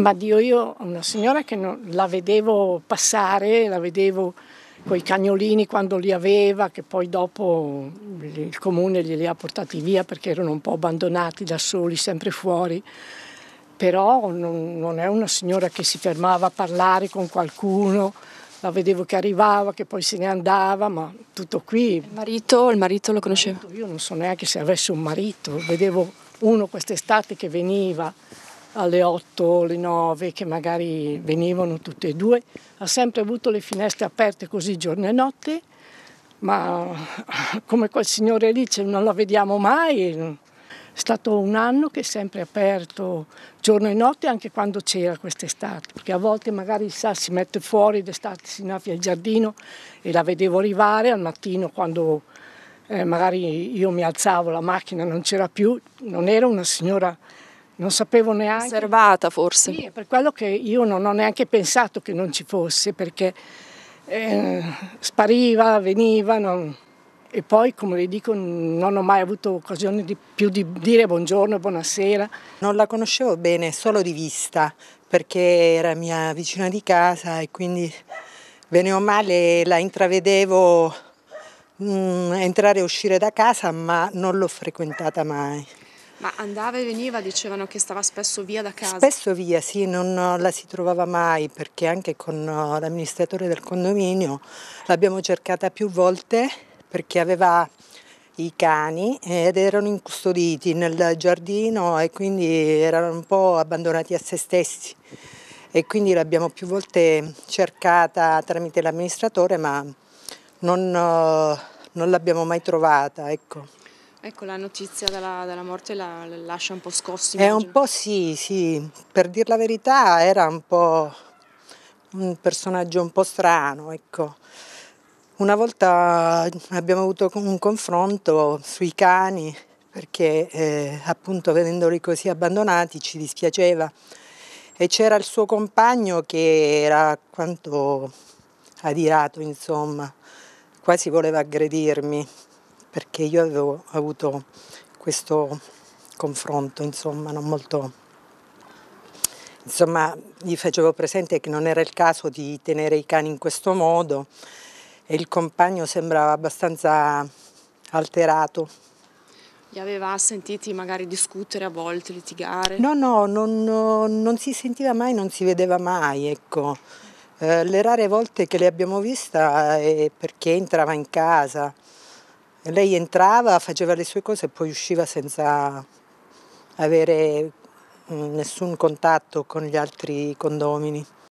ma Dio io una signora che non, la vedevo passare, la vedevo con i cagnolini quando li aveva, che poi dopo il comune glieli ha portati via perché erano un po' abbandonati da soli, sempre fuori. Però non, non è una signora che si fermava a parlare con qualcuno, la vedevo che arrivava, che poi se ne andava, ma tutto qui. Il marito, il marito lo conosceva? Io non so neanche se avesse un marito, vedevo uno quest'estate che veniva alle 8 o alle 9 che magari venivano tutte e due, ha sempre avuto le finestre aperte così giorno e notte, ma come quel signore lì non la vediamo mai. È stato un anno che è sempre aperto giorno e notte anche quando c'era quest'estate, perché a volte magari sa, si mette fuori d'estate, si innaffia il giardino e la vedevo arrivare al mattino quando eh, magari io mi alzavo, la macchina non c'era più, non era una signora non sapevo neanche... Osservata forse. Sì, è per quello che io non ho neanche pensato che non ci fosse, perché eh, spariva, veniva, non... e poi, come le dico, non ho mai avuto occasione di più di dire buongiorno, e buonasera. Non la conoscevo bene, solo di vista, perché era mia vicina di casa e quindi bene o male la intravedevo mh, mm, entrare e uscire da casa, ma non l'ho frequentata mai. Ma andava e veniva, dicevano che stava spesso via da casa. Spesso via, sì, non eh, la si trovava mai perché anche con eh, l'amministratore del condominio l'abbiamo cercata più volte perché aveva i cani ed erano incustoditi nel giardino e quindi erano un po' abbandonati a se stessi e quindi l'abbiamo più volte cercata tramite l'amministratore ma non, eh, non l'abbiamo mai trovata. Ecco. Ecco, la notizia della, della morte la, la, lascia un po' scossi. È un po' sì, sì, per dire la verità era un po' un personaggio un po' strano, ecco. Una volta abbiamo avuto un confronto sui cani perché eh, appunto vedendoli così abbandonati ci dispiaceva e c'era il suo compagno che era quanto adirato insomma, quasi voleva aggredirmi perché io avevo avuto questo confronto, insomma, non molto... Insomma, gli facevo presente che non era il caso di tenere i cani in questo modo e il compagno sembrava abbastanza alterato. Li aveva sentiti magari discutere a volte, litigare? No, no, non, non si sentiva mai, non si vedeva mai, ecco. Eh, le rare volte che le abbiamo viste è perché entrava in casa, lei entrava, faceva le sue cose e poi usciva senza avere mm, nessun contatto con gli altri condomini.